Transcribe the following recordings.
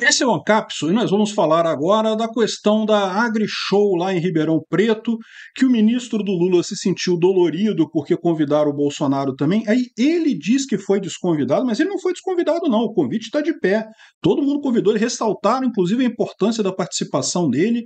Esse é o Ancapso e nós vamos falar agora da questão da AgriShow lá em Ribeirão Preto, que o ministro do Lula se sentiu dolorido porque convidaram o Bolsonaro também. Aí ele diz que foi desconvidado, mas ele não foi desconvidado, não. O convite está de pé. Todo mundo convidou, ele ressaltaram, inclusive, a importância da participação dele.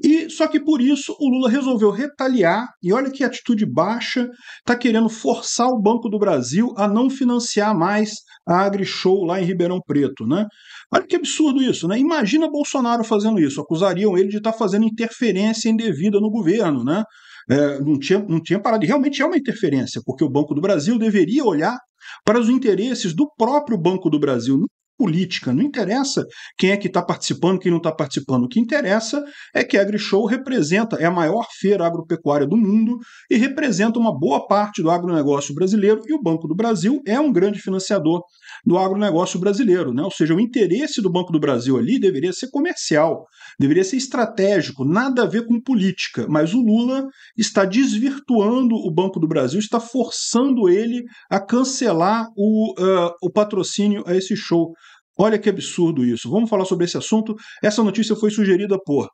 E só que por isso o Lula resolveu retaliar, e olha que atitude baixa, está querendo forçar o Banco do Brasil a não financiar mais a AgriShow lá em Ribeirão Preto, né? Olha que absurdo isso, né? Imagina Bolsonaro fazendo isso. Acusariam ele de estar tá fazendo interferência indevida no governo, né? É, não, tinha, não tinha parado. Realmente é uma interferência, porque o Banco do Brasil deveria olhar para os interesses do próprio Banco do Brasil, não política. Não interessa quem é que está participando, quem não está participando. O que interessa é que a AgriShow representa, é a maior feira agropecuária do mundo e representa uma boa parte do agronegócio brasileiro e o Banco do Brasil é um grande financiador do agronegócio brasileiro. Né? Ou seja, o interesse do Banco do Brasil ali deveria ser comercial, deveria ser estratégico, nada a ver com política. Mas o Lula está desvirtuando o Banco do Brasil, está forçando ele a cancelar o, uh, o patrocínio a esse show. Olha que absurdo isso. Vamos falar sobre esse assunto. Essa notícia foi sugerida por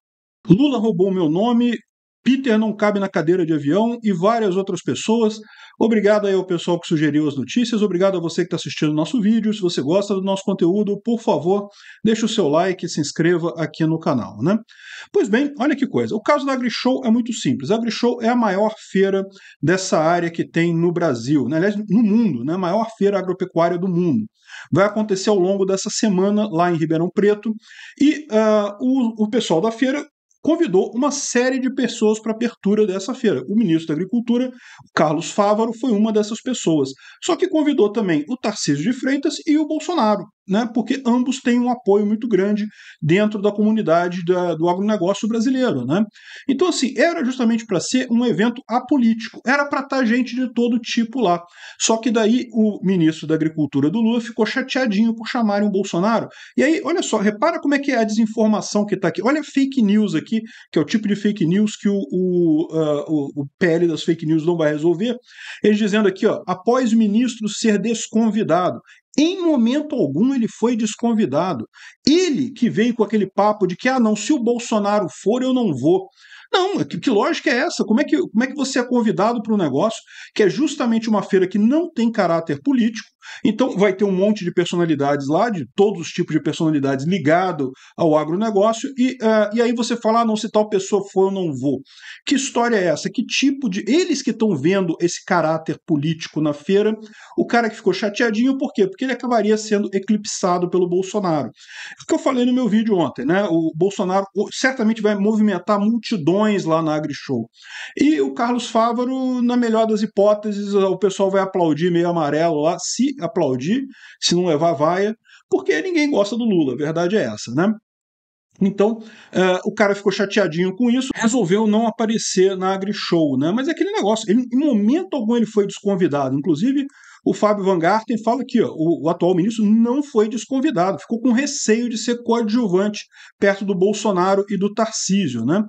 Lula roubou meu nome Peter não cabe na cadeira de avião e várias outras pessoas. Obrigado aí ao pessoal que sugeriu as notícias, obrigado a você que está assistindo o nosso vídeo. Se você gosta do nosso conteúdo, por favor, deixe o seu like e se inscreva aqui no canal, né? Pois bem, olha que coisa. O caso da AgriShow é muito simples. A AgriShow é a maior feira dessa área que tem no Brasil, né? aliás, no mundo, né? A maior feira agropecuária do mundo. Vai acontecer ao longo dessa semana lá em Ribeirão Preto e uh, o, o pessoal da feira convidou uma série de pessoas para a abertura dessa feira. O ministro da Agricultura, Carlos Fávaro, foi uma dessas pessoas. Só que convidou também o Tarcísio de Freitas e o Bolsonaro né, porque ambos têm um apoio muito grande dentro da comunidade da, do agronegócio brasileiro. Né? Então, assim, era justamente para ser um evento apolítico, era para estar tá gente de todo tipo lá. Só que daí o ministro da Agricultura do Lula ficou chateadinho por chamarem o Bolsonaro. E aí, olha só, repara como é que é a desinformação que está aqui. Olha fake news aqui, que é o tipo de fake news que o, o, uh, o PL das fake news não vai resolver. Eles dizendo aqui, ó, após o ministro ser desconvidado, em momento algum ele foi desconvidado. Ele que veio com aquele papo de que, ah, não, se o Bolsonaro for, eu não vou. Não, é que, que lógica é essa? Como é que, como é que você é convidado para um negócio que é justamente uma feira que não tem caráter político, então vai ter um monte de personalidades lá, de todos os tipos de personalidades ligado ao agronegócio, e, uh, e aí você fala, ah, não, se tal pessoa for, eu não vou. Que história é essa? Que tipo de. Eles que estão vendo esse caráter político na feira, o cara que ficou chateadinho, por quê? Porque ele acabaria sendo eclipsado pelo Bolsonaro. É o que eu falei no meu vídeo ontem, né? O Bolsonaro certamente vai movimentar multidões lá na AgriShow. E o Carlos Fávaro, na melhor das hipóteses, o pessoal vai aplaudir meio amarelo lá, se aplaudir, se não levar vaia, porque ninguém gosta do Lula, a verdade é essa, né? Então, uh, o cara ficou chateadinho com isso, resolveu não aparecer na AgriShow, né? Mas é aquele negócio, ele, em momento algum ele foi desconvidado, inclusive o Fábio Van Garten fala que ó, o, atual ministro não foi desconvidado, ficou com receio de ser coadjuvante perto do Bolsonaro e do Tarcísio. Né?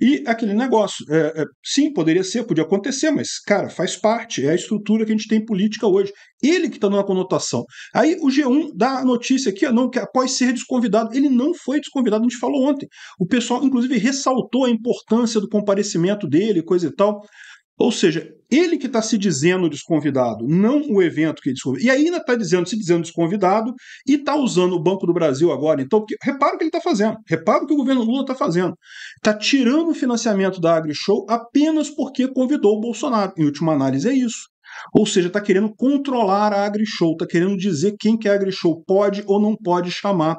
E aquele negócio, é, é, sim, poderia ser, podia acontecer, mas, cara, faz parte, é a estrutura que a gente tem política hoje. Ele que está a conotação. Aí o G1 dá a notícia aqui, não, que após ser desconvidado, ele não foi desconvidado, a gente falou ontem. O pessoal, inclusive, ressaltou a importância do comparecimento dele, coisa e tal. Ou seja, ele que está se dizendo desconvidado, não o evento que desconvidou. E ainda está dizendo, se dizendo desconvidado e está usando o Banco do Brasil agora. Então, repara o que ele está fazendo, repara o que o governo Lula está fazendo. Está tirando o financiamento da AgriShow apenas porque convidou o Bolsonaro. Em última análise, é isso. Ou seja, está querendo controlar a AgriShow, está querendo dizer quem que é a AgriShow pode ou não pode chamar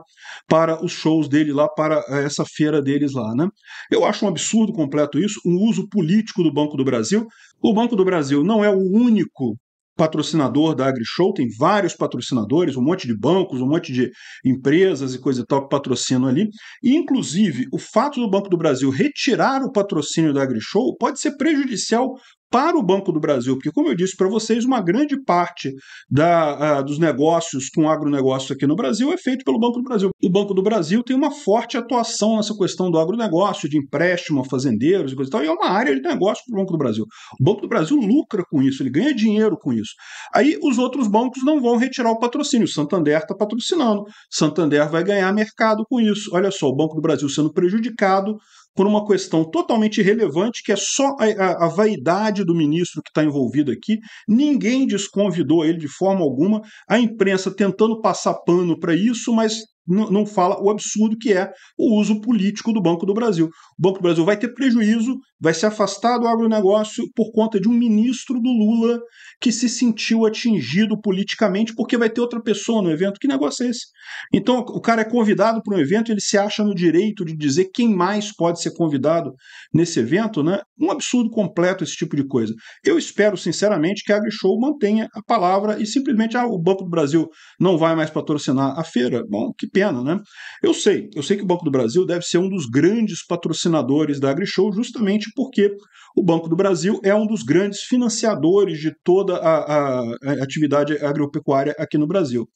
para os shows dele lá, para eh, essa feira deles lá. Né? Eu acho um absurdo completo isso, um uso político do Banco do Brasil. O Banco do Brasil não é o único patrocinador da AgriShow, tem vários patrocinadores, um monte de bancos, um monte de empresas e coisa e tal que patrocinam ali. E, inclusive, o fato do Banco do Brasil retirar o patrocínio da AgriShow pode ser prejudicial para o Banco do Brasil, porque, como eu disse para vocês, uma grande parte da, uh, dos negócios com agronegócio aqui no Brasil é feito pelo Banco do Brasil. O Banco do Brasil tem uma forte atuação nessa questão do agronegócio, de empréstimo a fazendeiros e coisa e tal, e é uma área de negócio para o Banco do Brasil. O Banco do Brasil lucra com isso, ele ganha dinheiro com isso. Aí os outros bancos não vão retirar o patrocínio. Santander está patrocinando, Santander vai ganhar mercado com isso. Olha só, o Banco do Brasil sendo prejudicado por uma questão totalmente irrelevante, que é só a, a, a vaidade do ministro que está envolvido aqui. Ninguém desconvidou ele de forma alguma. A imprensa tentando passar pano para isso, mas não fala o absurdo que é o uso político do Banco do Brasil. O Banco do Brasil vai ter prejuízo, vai se afastar do agronegócio por conta de um ministro do Lula que se sentiu atingido politicamente porque vai ter outra pessoa no evento. Que negócio é esse? Então, o cara é convidado para um evento, ele se acha no direito de dizer quem mais pode ser convidado nesse evento, né? Um absurdo completo esse tipo de coisa. Eu espero, sinceramente, que a AgriShow mantenha a palavra e simplesmente ah, o Banco do Brasil não vai mais patrocinar a feira. Bom, que pena pena, né? Eu sei, eu sei que o Banco do Brasil deve ser um dos grandes patrocinadores da AgriShow, justamente porque o Banco do Brasil é um dos grandes financiadores de toda a, a, a atividade agropecuária aqui no Brasil.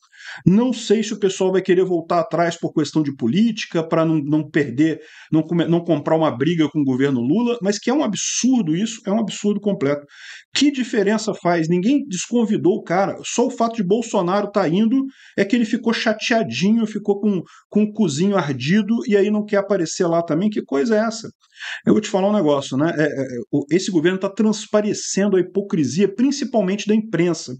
Não sei se o pessoal vai querer voltar atrás por questão de política, para não, não perder, não, não comprar uma briga com o governo Lula, mas que é um absurdo isso, é um absurdo completo. Que diferença faz? Ninguém desconvidou o cara. Só o fato de Bolsonaro estar tá indo é que ele ficou chateadinho, ficou ficou com, com o cozinho ardido e aí não quer aparecer lá também. Que coisa é essa? Eu vou te falar um negócio, né? É, é, é esse governo está transparecendo a hipocrisia, principalmente da imprensa.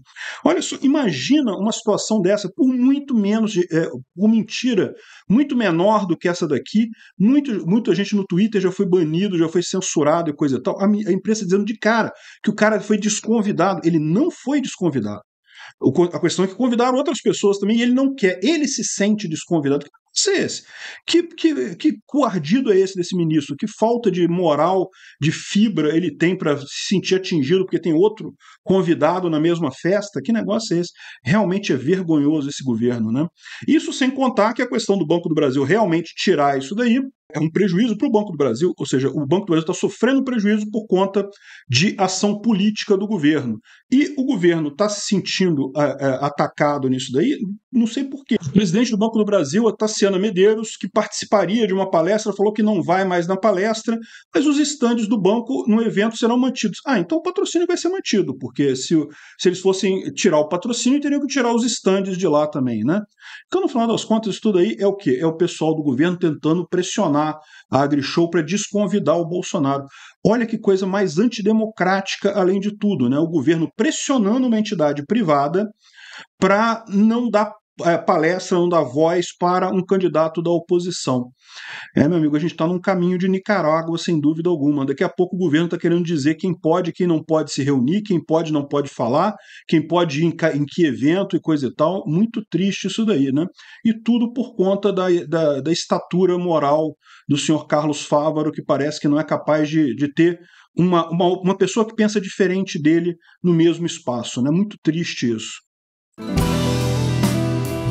Olha só, imagina uma situação dessa, por muito menos, de, é, por mentira, muito menor do que essa daqui. Muito, muita gente no Twitter já foi banido, já foi censurado e coisa e tal. A, a imprensa dizendo de cara que o cara foi desconvidado. Ele não foi desconvidado. A questão é que convidaram outras pessoas também e ele não quer. Ele se sente desconvidado. Que Que, que, que coardido é esse desse ministro? Que falta de moral, de fibra ele tem para se sentir atingido porque tem outro convidado na mesma festa? Que negócio é esse? Realmente é vergonhoso esse governo, né? Isso sem contar que a questão do Banco do Brasil realmente tirar isso daí é um prejuízo para o Banco do Brasil, ou seja, o Banco do Brasil está sofrendo prejuízo por conta de ação política do governo. E o governo está se sentindo é, é, atacado nisso daí, não sei porquê. O presidente do Banco do Brasil, Tassiana Medeiros, que participaria de uma palestra, falou que não vai mais na palestra, mas os estandes do banco no evento serão mantidos. Ah, então o patrocínio vai ser mantido, porque se, se eles fossem tirar o patrocínio, teriam que tirar os estandes de lá também, né? Então, no final das contas, isso tudo aí é o quê? É o pessoal do governo tentando pressionar chamar a AgriShow para desconvidar o Bolsonaro. Olha que coisa mais antidemocrática, além de tudo, né? O governo pressionando uma entidade privada para não dar é, palestra não a voz para um candidato da oposição. É, meu amigo, a gente está num caminho de Nicarágua, sem dúvida alguma. Daqui a pouco o governo está querendo dizer quem pode, quem não pode se reunir, quem pode, não pode falar, quem pode ir em, em que evento e coisa e tal. Muito triste isso daí, né? E tudo por conta da, da, da estatura moral do senhor Carlos Fávaro, que parece que não é capaz de, de ter uma, uma, uma pessoa que pensa diferente dele no mesmo espaço. Né? Muito triste isso.